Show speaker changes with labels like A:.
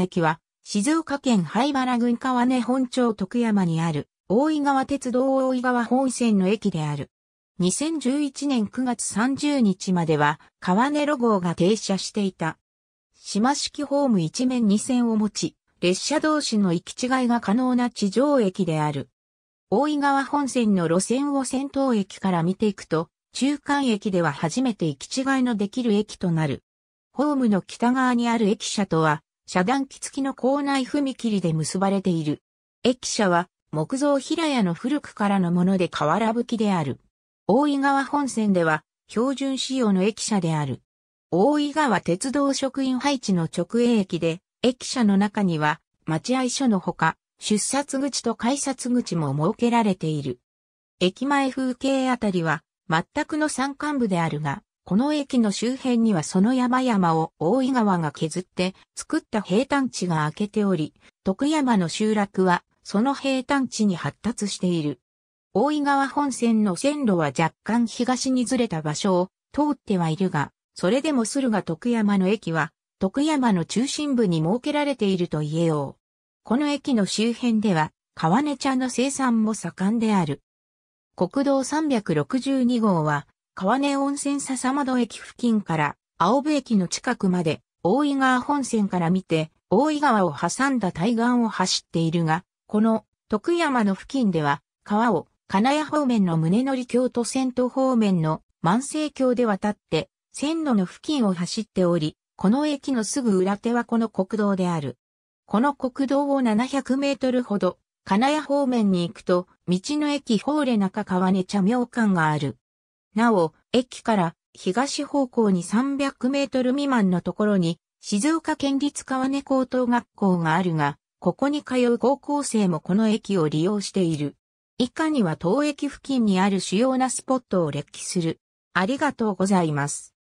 A: 駅は、静岡県灰原郡川根本町徳山にある、大井川鉄道大井川本線の駅である。2011年9月30日までは、川根路号が停車していた。島式ホーム一面二線を持ち、列車同士の行き違いが可能な地上駅である。大井川本線の路線を先頭駅から見ていくと、中間駅では初めて行き違いのできる駅となる。ホームの北側にある駅舎とは遮断機付きの構内踏切で結ばれている。駅舎は木造平屋の古くからのもので瓦葺きである。大井川本線では標準仕様の駅舎である。大井川鉄道職員配置の直営駅で、駅舎の中には待合所のほか、出札口と改札口も設けられている。駅前風景あたりは全くの山間部であるが、この駅の周辺にはその山々を大井川が削って作った平坦地が明けており、徳山の集落はその平坦地に発達している。大井川本線の線路は若干東にずれた場所を通ってはいるが、それでも駿河徳山の駅は徳山の中心部に設けられていると言えよう。この駅の周辺では、川根茶の生産も盛んである。国道362号は、川根温泉笹窓駅付近から青部駅の近くまで大井川本線から見て大井川を挟んだ対岸を走っているが、この徳山の付近では川を金谷方面の宗則京都線と方面の万世橋で渡って線路の付近を走っており、この駅のすぐ裏手はこの国道である。この国道を700メートルほど金谷方面に行くと、道の駅法レ中川根茶妙館がある。なお、駅から東方向に300メートル未満のところに、静岡県立川根高等学校があるが、ここに通う高校生もこの駅を利用している。以下には当駅付近にある主要なスポットを列記する。ありがとうございます。